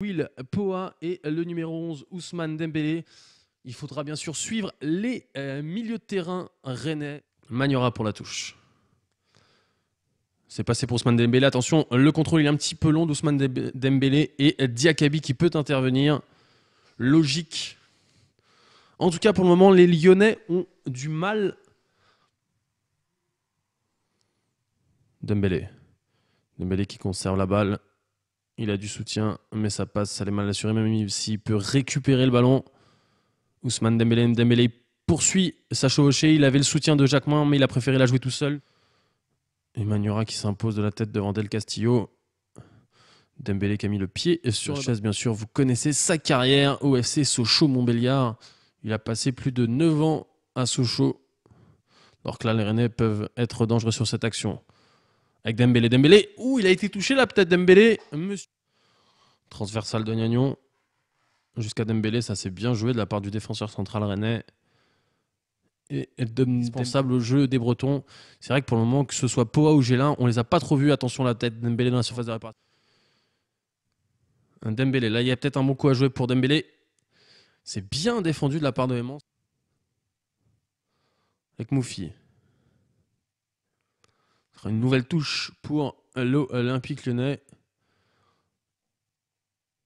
Will Poa et le numéro 11 Ousmane Dembélé. Il faudra bien sûr suivre les euh, milieux de terrain rennais. Magnora pour la touche. C'est passé pour Ousmane Dembélé. Attention, le contrôle est un petit peu long d'Ousmane Dembélé et Diakabi qui peut intervenir. Logique. En tout cas, pour le moment, les Lyonnais ont du mal. Dembélé. Dembélé qui conserve la balle. Il a du soutien, mais ça passe, ça l'est mal assuré, même s'il peut récupérer le ballon. Ousmane Dembélé, Dembélé poursuit sa chevauchée. Il avait le soutien de Jacquemin, mais il a préféré la jouer tout seul. Emmanuel qui s'impose de la tête devant Del Castillo. Dembélé qui a mis le pied et sur chaise, bien sûr. Vous connaissez sa carrière au FC Sochaux-Montbéliard. Il a passé plus de 9 ans à Sochaux. Alors que là, les Rennais peuvent être dangereux sur cette action avec Dembélé. Dembélé, ouh, il a été touché là peut-être Dembélé. Transversal de Gnagnon jusqu'à Dembélé, ça s'est bien joué de la part du défenseur central rennais et indispensable au jeu des Bretons. C'est vrai que pour le moment, que ce soit Poa ou Gélin, on les a pas trop vus. Attention la tête Dembélé dans la surface de réparation. Un Dembélé, là il y a peut-être un bon coup à jouer pour Dembélé. C'est bien défendu de la part de Aimant. Avec Moufi. Une nouvelle touche pour l'Olympique lyonnais.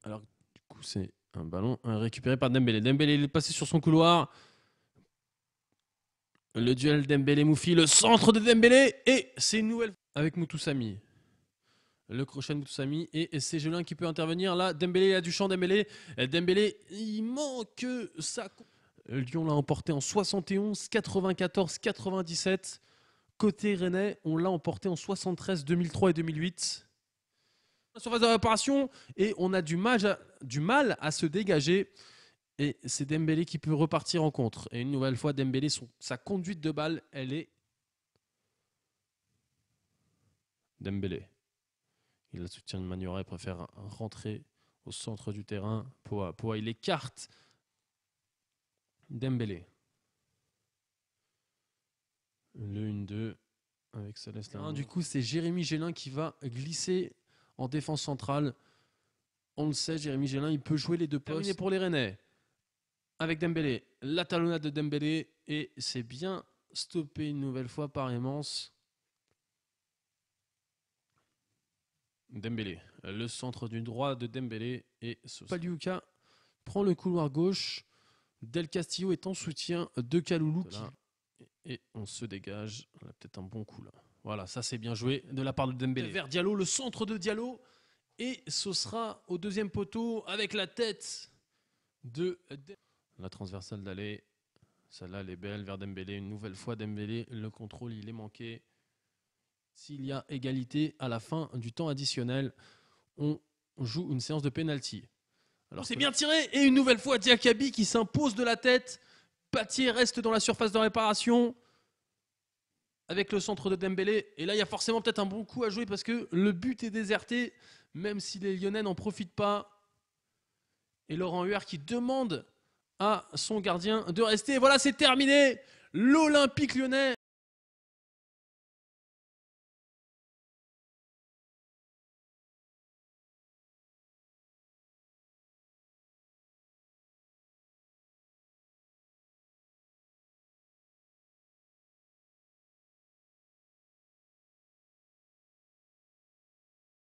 Alors, du coup, c'est un ballon euh, récupéré par Dembélé. Dembélé, il est passé sur son couloir. Le duel Dembélé-Moufi, le centre de Dembélé. Et c'est une nouvelle avec Moutoussami. Le crochet de Moutoussami. Et c'est Gelin qui peut intervenir. Là, Dembélé, a du champ. Dembélé, Dembélé il manque sa... Lyon l'a emporté en 71, 94, 97. Côté rennais, on l'a emporté en 73, 2003 et 2008. La surface de réparation et on a du, mal à se dégager. Et c'est Dembélé qui peut repartir en contre. Et une nouvelle fois, Dembélé, son, sa conduite de balle, elle est. Dembélé. Il la soutient de et préfère rentrer au centre du terrain. Poa, il écarte Dembélé. Le 1-2 avec Céleste. du coup, c'est Jérémy Gélin qui va glisser en défense centrale. On le sait, Jérémy Gélin, il peut jouer les deux postes. Terminé pour les Rennais. Avec Dembélé. La talonnade de Dembélé. Et c'est bien stoppé une nouvelle fois par Aimance. Dembélé. Le centre du droit de Dembélé. Et prend le couloir gauche. Del Castillo est en soutien de Kaloulou. Et on se dégage. On a peut-être un bon coup là. Voilà, ça c'est bien joué de la part de Dembélé. Vers Diallo, le centre de Diallo. Et ce sera au deuxième poteau avec la tête de... La transversale d'aller. Celle-là, elle est belle vers Dembélé. Une nouvelle fois, Dembélé, le contrôle, il est manqué. S'il y a égalité à la fin du temps additionnel, on joue une séance de pénalty. Alors c'est bien tiré et une nouvelle fois Diakabi qui s'impose de la tête. Pâtier reste dans la surface de réparation avec le centre de Dembélé. Et là, il y a forcément peut-être un bon coup à jouer parce que le but est déserté, même si les Lyonnais n'en profitent pas. Et Laurent Huert qui demande à son gardien de rester. Et voilà, c'est terminé. L'Olympique lyonnais.